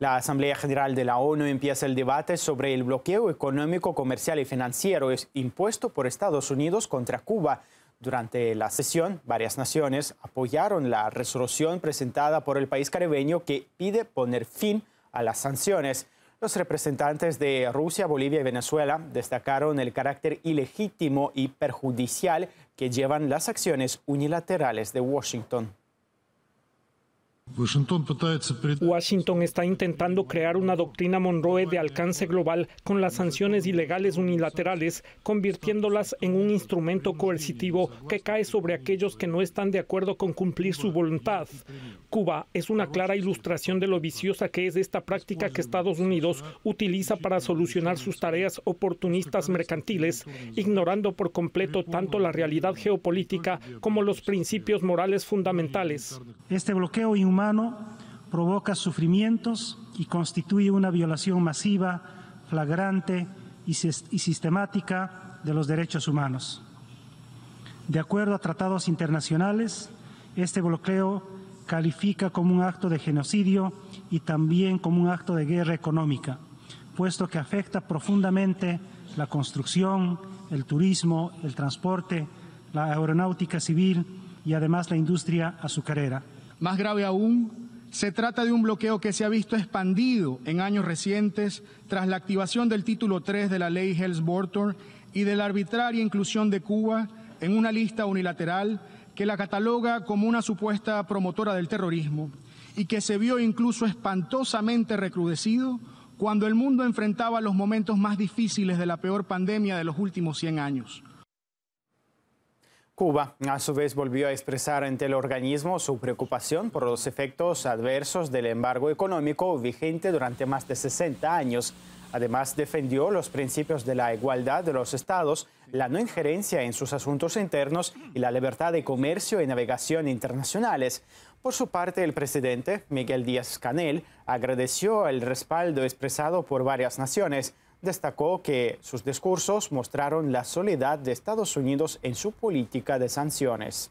La Asamblea General de la ONU empieza el debate sobre el bloqueo económico, comercial y financiero impuesto por Estados Unidos contra Cuba. Durante la sesión, varias naciones apoyaron la resolución presentada por el país caribeño que pide poner fin a las sanciones. Los representantes de Rusia, Bolivia y Venezuela destacaron el carácter ilegítimo y perjudicial que llevan las acciones unilaterales de Washington. Pues, Washington está intentando crear una doctrina Monroe de alcance global con las sanciones ilegales unilaterales, convirtiéndolas en un instrumento coercitivo que cae sobre aquellos que no están de acuerdo con cumplir su voluntad. Cuba es una clara ilustración de lo viciosa que es esta práctica que Estados Unidos utiliza para solucionar sus tareas oportunistas mercantiles, ignorando por completo tanto la realidad geopolítica como los principios morales fundamentales. Este bloqueo inhumano provoca sufrimientos y constituye una violación masiva, flagrante y sistemática de los derechos humanos. De acuerdo a tratados internacionales, este bloqueo califica como un acto de genocidio y también como un acto de guerra económica, puesto que afecta profundamente la construcción, el turismo, el transporte, la aeronáutica civil y además la industria azucarera. Más grave aún, se trata de un bloqueo que se ha visto expandido en años recientes tras la activación del título 3 de la ley helms burton y de la arbitraria inclusión de Cuba en una lista unilateral que la cataloga como una supuesta promotora del terrorismo y que se vio incluso espantosamente recrudecido cuando el mundo enfrentaba los momentos más difíciles de la peor pandemia de los últimos 100 años. Cuba, a su vez, volvió a expresar ante el organismo su preocupación por los efectos adversos del embargo económico vigente durante más de 60 años. Además, defendió los principios de la igualdad de los estados, la no injerencia en sus asuntos internos y la libertad de comercio y navegación internacionales. Por su parte, el presidente, Miguel Díaz Canel, agradeció el respaldo expresado por varias naciones destacó que sus discursos mostraron la soledad de Estados Unidos en su política de sanciones.